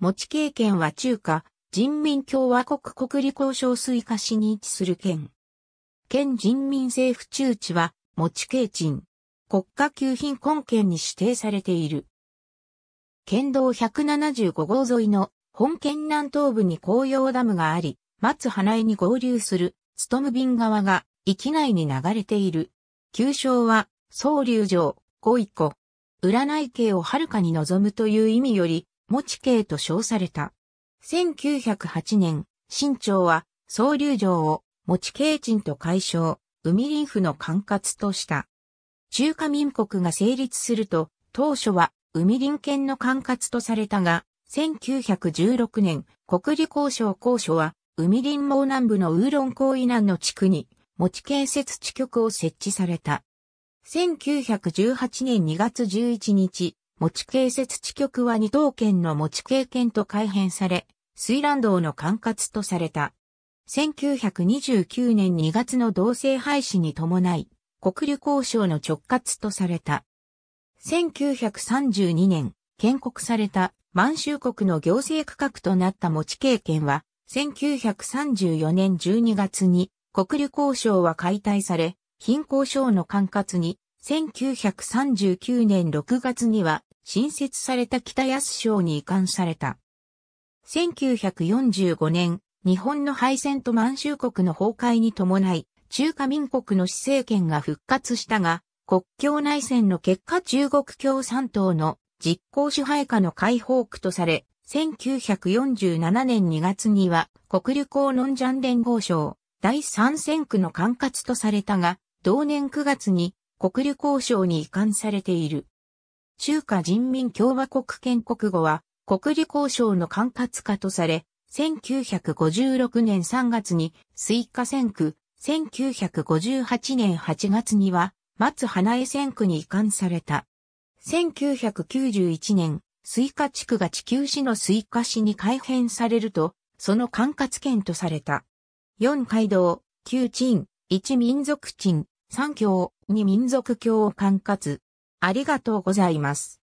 持ち経験は中華人民共和国国立交渉水化市に位置する県。県人民政府中地は持ち経賃。国家給品根県に指定されている。県道175号沿いの本県南東部に紅葉ダムがあり、松花江に合流するストムビ川が域内に流れている。旧称は、総流城、五一個。占い系をはるかに望むという意味より、もち慶と称された。1908年、新朝は、総流城を、もち慶鎮と解消、海林府の管轄とした。中華民国が成立すると、当初は、海林県の管轄とされたが、1916年、国理交渉交渉は、海林網南部のウーロン港以南の地区に、持ち建設地局を設置された。1918年2月11日、持系設地局は二等県の持経県と改変され、水蘭道の管轄とされた。1929年2月の同性廃止に伴い、国旅交渉の直轄とされた。1932年、建国された満州国の行政区画となった持経験は、1934年12月に国旅交渉は解体され、貧交渉の管轄に、1939年6月には新設された北安省に移管された。1945年、日本の敗戦と満州国の崩壊に伴い、中華民国の市政権が復活したが、国境内戦の結果中国共産党の実行支配下の解放区とされ、1947年2月には国旅行ノンジャン連合省第三戦区の管轄とされたが、同年9月に国旅行省に移管されている。中華人民共和国建国後は、国理交渉の管轄下とされ、1956年3月にスイカ戦区、1958年8月には松花江戦区に移管された。1991年、スイカ地区が地球市のスイカ市に改編されると、その管轄権とされた。四街道、九鎮、一民族鎮、三郷、二民族郷を管轄。ありがとうございます。